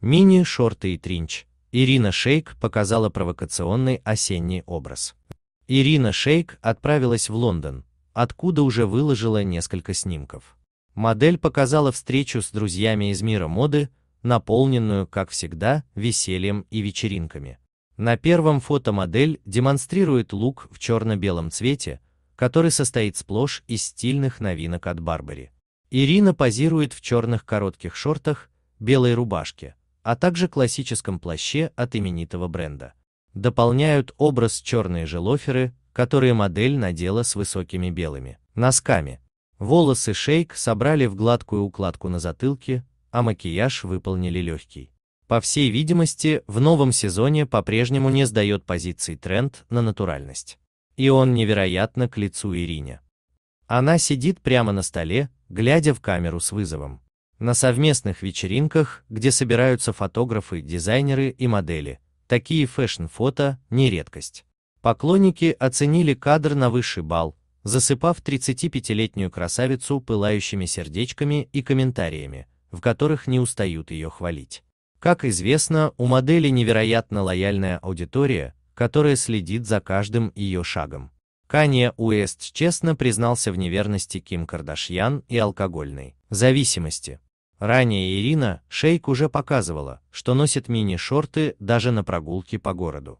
Мини-шорты и тринч. Ирина Шейк показала провокационный осенний образ. Ирина Шейк отправилась в Лондон, откуда уже выложила несколько снимков. Модель показала встречу с друзьями из мира моды, наполненную, как всегда, весельем и вечеринками. На первом фото модель демонстрирует лук в черно-белом цвете, который состоит сплошь из стильных новинок от Барбари. Ирина позирует в черных коротких шортах, белой рубашке, а также классическом плаще от именитого бренда. Дополняют образ черные же лоферы, которые модель надела с высокими белыми носками. Волосы шейк собрали в гладкую укладку на затылке, а макияж выполнили легкий. По всей видимости, в новом сезоне по-прежнему не сдает позиции тренд на натуральность. И он невероятно к лицу Ирине. Она сидит прямо на столе, глядя в камеру с вызовом. На совместных вечеринках, где собираются фотографы, дизайнеры и модели, такие фэшн-фото – не редкость. Поклонники оценили кадр на высший балл, засыпав 35-летнюю красавицу пылающими сердечками и комментариями, в которых не устают ее хвалить. Как известно, у модели невероятно лояльная аудитория, которая следит за каждым ее шагом. Канье Уэст честно признался в неверности Ким Кардашьян и алкогольной зависимости. Ранее Ирина Шейк уже показывала, что носит мини-шорты даже на прогулке по городу.